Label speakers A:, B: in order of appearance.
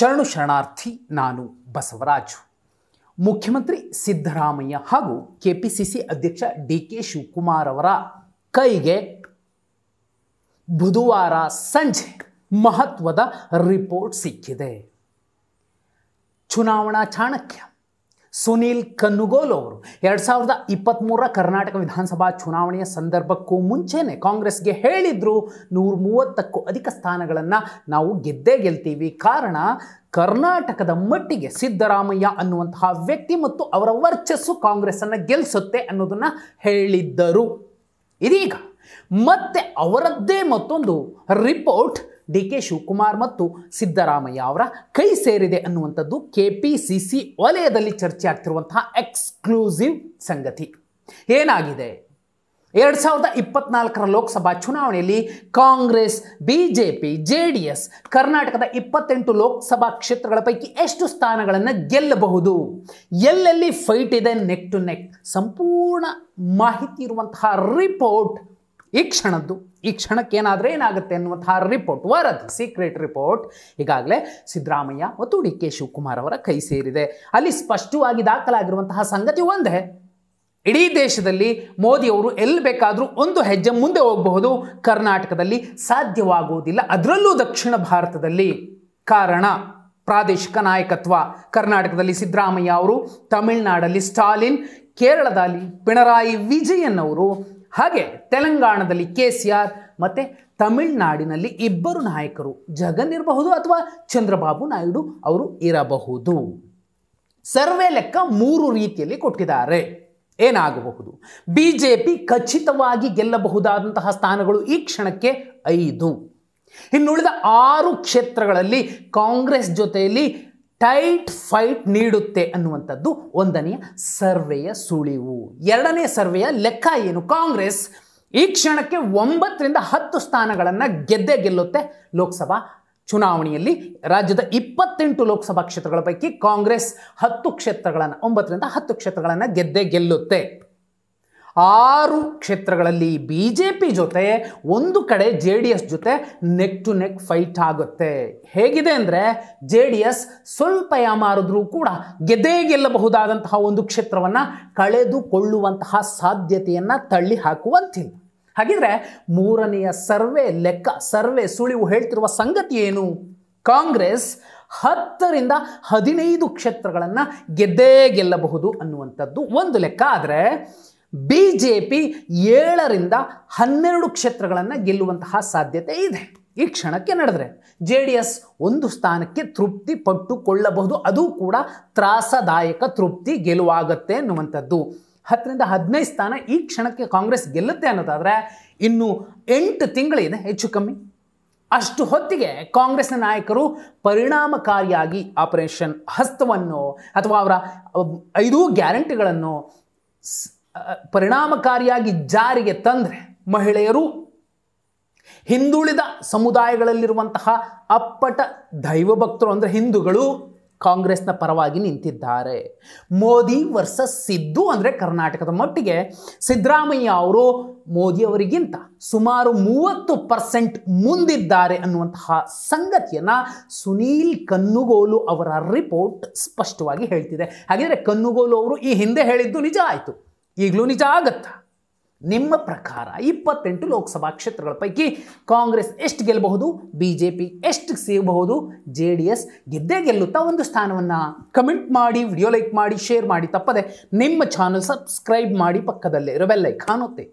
A: ಶರಣು ಶರಣಾರ್ಥಿ ನಾನು ಬಸವರಾಜು ಮುಖ್ಯಮಂತ್ರಿ ಸಿದ್ದರಾಮಯ್ಯ ಹಾಗೂ ಕೆ ಪಿ ಸಿ ಸಿ ಅಧ್ಯಕ್ಷ ಡಿ ಕೆ ಶಿವಕುಮಾರ್ ಅವರ ಕೈಗೆ ಬುಧವಾರ ಸಂಜೆ ಮಹತ್ವದ ರಿಪೋರ್ಟ್ ಸಿಕ್ಕಿದೆ ಚುನಾವಣಾ ಚಾಣಕ್ಯ ಸುನೀಲ್ ಕನ್ನುಗೋಲ್ ಅವರು ಎರಡು ಸಾವಿರದ ಮೂರರ ಕರ್ನಾಟಕ ವಿಧಾನಸಭಾ ಚುನಾವಣೆಯ ಸಂದರ್ಭಕ್ಕೂ ಮುಂಚೆನೆ ಕಾಂಗ್ರೆಸ್ಗೆ ಹೇಳಿದ್ರು ನೂರ ಮೂವತ್ತಕ್ಕೂ ಅಧಿಕ ಸ್ಥಾನಗಳನ್ನು ನಾವು ಗೆದ್ದೇ ಗೆಲ್ತೀವಿ ಕಾರಣ ಕರ್ನಾಟಕದ ಮಟ್ಟಿಗೆ ಸಿದ್ದರಾಮಯ್ಯ ಅನ್ನುವಂತಹ ವ್ಯಕ್ತಿ ಮತ್ತು ಅವರ ವರ್ಚಸ್ಸು ಕಾಂಗ್ರೆಸ್ಸನ್ನು ಗೆಲ್ಲಿಸುತ್ತೆ ಅನ್ನೋದನ್ನು ಹೇಳಿದ್ದರು ಇದೀಗ ಮತ್ತೆ ಅವರದ್ದೇ ಮತ್ತೊಂದು ರಿಪೋರ್ಟ್ ಡಿ ಕೆ ಶಿವಕುಮಾರ್ ಮತ್ತು ಸಿದ್ದರಾಮಯ್ಯ ಅವರ ಕೈ ಸೇರಿದೆ ಅನ್ನುವಂಥದ್ದು ಕೆ ಪಿ ಸಿ ಸಿ ವಲಯದಲ್ಲಿ ಚರ್ಚೆ ಆಗ್ತಿರುವಂತಹ ಎಕ್ಸ್ಕ್ಲೂಸಿವ್ ಸಂಗತಿ ಏನಾಗಿದೆ ಎರಡು ಸಾವಿರದ ಇಪ್ಪತ್ನಾಲ್ಕರ ಲೋಕಸಭಾ ಚುನಾವಣೆಯಲ್ಲಿ Congress B J P J D S ಕರ್ನಾಟಕದ ಇಪ್ಪತ್ತೆಂಟು ಲೋಕಸಭಾ ಕ್ಷೇತ್ರಗಳ ಪೈಕಿ ಎಷ್ಟು ಸ್ಥಾನಗಳನ್ನು ಗೆಲ್ಲಬಹುದು ಎಲ್ಲೆಲ್ಲಿ ಫೈಟ್ ಇದೆ ನೆಕ್ ಟು ನೆಕ್ ಸಂಪೂರ್ಣ ಮಾಹಿತಿ ಇರುವಂತಹ ರಿಪೋರ್ಟ್ ಈ ಕ್ಷಣದ್ದು ಈ ಕ್ಷಣಕ್ಕೆ ಏನಾದರೆ ಏನಾಗುತ್ತೆ ಅನ್ನುವಂತಹ ರಿಪೋರ್ಟ್ ವರದಿ ಸೀಕ್ರೆಟ್ ರಿಪೋರ್ಟ್ ಈಗಾಗಲೇ ಸಿದ್ದರಾಮಯ್ಯ ಮತ್ತು ಡಿ ಕೆ ಶಿವಕುಮಾರ್ ಅವರ ಕೈ ಸೇರಿದೆ ಅಲ್ಲಿ ಸ್ಪಷ್ಟವಾಗಿ ದಾಖಲಾಗಿರುವಂತಹ ಸಂಗತಿ ಒಂದೇ ಇಡೀ ದೇಶದಲ್ಲಿ ಮೋದಿಯವರು ಎಲ್ಲಿ ಬೇಕಾದರೂ ಒಂದು ಹೆಜ್ಜೆ ಮುಂದೆ ಹೋಗಬಹುದು ಕರ್ನಾಟಕದಲ್ಲಿ ಸಾಧ್ಯವಾಗುವುದಿಲ್ಲ ಅದರಲ್ಲೂ ದಕ್ಷಿಣ ಭಾರತದಲ್ಲಿ ಕಾರಣ ಪ್ರಾದೇಶಿಕ ನಾಯಕತ್ವ ಕರ್ನಾಟಕದಲ್ಲಿ ಸಿದ್ದರಾಮಯ್ಯ ಅವರು ತಮಿಳುನಾಡಲ್ಲಿ ಸ್ಟಾಲಿನ್ ಕೇರಳದಲ್ಲಿ ಪಿಣರಾಯಿ ವಿಜಯನ್ ಅವರು ಹಾಗೆ ತೆಲಂಗಾಣದಲ್ಲಿ ಕೆ ಸಿ ಆರ್ ಮತ್ತು ತಮಿಳುನಾಡಿನಲ್ಲಿ ಇಬ್ಬರು ನಾಯಕರು ಜಗನ್ ಇರಬಹುದು ಅಥವಾ ಚಂದ್ರಬಾಬು ನಾಯ್ಡು ಅವರು ಇರಬಹುದು ಸರ್ವೆ ಲೆಕ್ಕ ಮೂರು ರೀತಿಯಲ್ಲಿ ಕೊಟ್ಟಿದ್ದಾರೆ ಏನಾಗಬಹುದು ಬಿ ಜೆ ಪಿ ಖಚಿತವಾಗಿ ಗೆಲ್ಲಬಹುದಾದಂತಹ ಸ್ಥಾನಗಳು ಈ ಕ್ಷಣಕ್ಕೆ ಐದು ಇನ್ನುಳಿದ ಆರು ಕ್ಷೇತ್ರಗಳಲ್ಲಿ ಕಾಂಗ್ರೆಸ್ ಜೊತೆಯಲ್ಲಿ ಟೈಟ್ ಫೈಟ್ ನೀಡುತ್ತೆ ಅನ್ನುವಂಥದ್ದು ಒಂದನೆಯ ಸರ್ವೆಯ ಸುಳಿವು ಎರಡನೇ ಸರ್ವೆಯ ಲೆಕ್ಕ ಏನು ಕಾಂಗ್ರೆಸ್ ಈ ಕ್ಷಣಕ್ಕೆ ಒಂಬತ್ತರಿಂದ ಹತ್ತು ಸ್ಥಾನಗಳನ್ನು ಗೆದ್ದೇ ಗೆಲ್ಲುತ್ತೆ ಲೋಕಸಭಾ ಚುನಾವಣೆಯಲ್ಲಿ ರಾಜ್ಯದ ಇಪ್ಪತ್ತೆಂಟು ಲೋಕಸಭಾ ಕ್ಷೇತ್ರಗಳ ಪೈಕಿ ಕಾಂಗ್ರೆಸ್ ಹತ್ತು ಕ್ಷೇತ್ರಗಳನ್ನು ಒಂಬತ್ತರಿಂದ ಹತ್ತು ಕ್ಷೇತ್ರಗಳನ್ನು ಗೆದ್ದೇ ಗೆಲ್ಲುತ್ತೆ ಆರು ಕ್ಷೇತ್ರಗಳಲ್ಲಿ ಬಿ ಜೆ ಪಿ ಜೊತೆ ಒಂದು ಕಡೆ ಜೆ ಡಿ ಎಸ್ ಜೊತೆ ನೆಕ್ ಟು ನೆಕ್ ಫೈಟ್ ಆಗುತ್ತೆ ಹೇಗಿದೆ ಅಂದರೆ ಜೆ ಡಿ ಎಸ್ ಸ್ವಲ್ಪ ಯಾಮಾರಿದ್ರೂ ಕೂಡ ಗೆದ್ದೇ ಗೆಲ್ಲಬಹುದಾದಂತಹ ಒಂದು ಕ್ಷೇತ್ರವನ್ನು ಕಳೆದುಕೊಳ್ಳುವಂತಹ ಸಾಧ್ಯತೆಯನ್ನು ತಳ್ಳಿ ಹಾಕುವಂತಿಲ್ಲ ಹಾಗಿದ್ರೆ ಮೂರನೆಯ ಸರ್ವೆ ಲೆಕ್ಕ ಸರ್ವೆ ಸುಳಿವು ಹೇಳ್ತಿರುವ ಸಂಗತಿ ಏನು ಕಾಂಗ್ರೆಸ್ ಹತ್ತರಿಂದ ಹದಿನೈದು ಕ್ಷೇತ್ರಗಳನ್ನು ಗೆದ್ದೇ ಗೆಲ್ಲಬಹುದು ಅನ್ನುವಂಥದ್ದು ಒಂದು ಲೆಕ್ಕ ಆದರೆ ಬಿ ಜೆ ಪಿ ಏಳರಿಂದ ಹನ್ನೆರಡು ಕ್ಷೇತ್ರಗಳನ್ನು ಗೆಲ್ಲುವಂತಹ ಸಾಧ್ಯತೆ ಇದೆ ಈ ಕ್ಷಣಕ್ಕೆ ನಡೆದ್ರೆ ಜೆ ಡಿ ಎಸ್ ಒಂದು ಸ್ಥಾನಕ್ಕೆ ತೃಪ್ತಿ ಪಟ್ಟುಕೊಳ್ಳಬಹುದು ಅದು ಕೂಡ ತ್ರಾಸದಾಯಕ ತೃಪ್ತಿ ಗೆಲುವಾಗತ್ತೆ ಅನ್ನುವಂಥದ್ದು ಹತ್ತರಿಂದ ಹದಿನೈದು ಸ್ಥಾನ ಈ ಕ್ಷಣಕ್ಕೆ ಕಾಂಗ್ರೆಸ್ ಗೆಲ್ಲುತ್ತೆ ಅನ್ನೋದಾದರೆ ಇನ್ನು ಎಂಟು ತಿಂಗಳಿದೆ ಹೆಚ್ಚು ಕಮ್ಮಿ ಅಷ್ಟು ಹೊತ್ತಿಗೆ ಕಾಂಗ್ರೆಸ್ನ ನಾಯಕರು ಪರಿಣಾಮಕಾರಿಯಾಗಿ ಆಪರೇಷನ್ ಹಸ್ತವನ್ನು ಅಥವಾ ಅವರ ಐದೂ ಗ್ಯಾರಂಟಿಗಳನ್ನು ಪರಿಣಾಮಕಾರಿಯಾಗಿ ಜಾರಿಗೆ ತಂದರೆ ಮಹಿಳೆಯರು ಹಿಂದುಳಿದ ಸಮುದಾಯಗಳಲ್ಲಿರುವಂತಹ ಅಪ್ಪಟ ದೈವಭಕ್ತರು ಅಂದರೆ ಹಿಂದೂಗಳು ಕಾಂಗ್ರೆಸ್ನ ಪರವಾಗಿ ನಿಂತಿದ್ದಾರೆ ಮೋದಿ ವರ್ಸಸ್ ಸಿದ್ದು ಅಂದರೆ ಕರ್ನಾಟಕದ ಮಟ್ಟಿಗೆ ಸಿದ್ದರಾಮಯ್ಯ ಅವರು ಮೋದಿ ಅವರಿಗಿಂತ ಸುಮಾರು ಮೂವತ್ತು ಪರ್ಸೆಂಟ್ ಮುಂದಿದ್ದಾರೆ ಅನ್ನುವಂತಹ ಸಂಗತಿಯನ್ನು ಸುನೀಲ್ ಕನ್ನುಗೋಲು ಅವರ ರಿಪೋರ್ಟ್ ಸ್ಪಷ್ಟವಾಗಿ ಹೇಳ್ತಿದೆ ಹಾಗಿದ್ರೆ ಕನ್ನುಗೋಲು ಅವರು ಈ ಹಿಂದೆ ಹೇಳಿದ್ದು ನಿಜ ಆಯಿತು ಈಗಲೂ ನಿಜ ಆಗತ್ತಾ ನಿಮ್ಮ ಪ್ರಕಾರ ಇಪ್ಪತ್ತೆಂಟು ಲೋಕಸಭಾ ಕ್ಷೇತ್ರಗಳ ಪೈಕಿ ಕಾಂಗ್ರೆಸ್ ಎಷ್ಟು ಗೆಲ್ಲಬಹುದು ಬಿ ಜೆ ಪಿ ಎಷ್ಟು ಸಿಗಬಹುದು ಜೆ ಡಿ ಎಸ್ ಗೆದ್ದೇ ಗೆಲ್ಲುತ್ತಾ ಒಂದು ಸ್ಥಾನವನ್ನು ಕಮೆಂಟ್ ಮಾಡಿ ವಿಡಿಯೋ ಲೈಕ್ ಮಾಡಿ ಶೇರ್ ಮಾಡಿ ತಪ್ಪದೆ ನಿಮ್ಮ ಚಾನಲ್ ಸಬ್ಸ್ಕ್ರೈಬ್ ಮಾಡಿ ಪಕ್ಕದಲ್ಲೇ ಇರೋ ಕಾಣುತ್ತೆ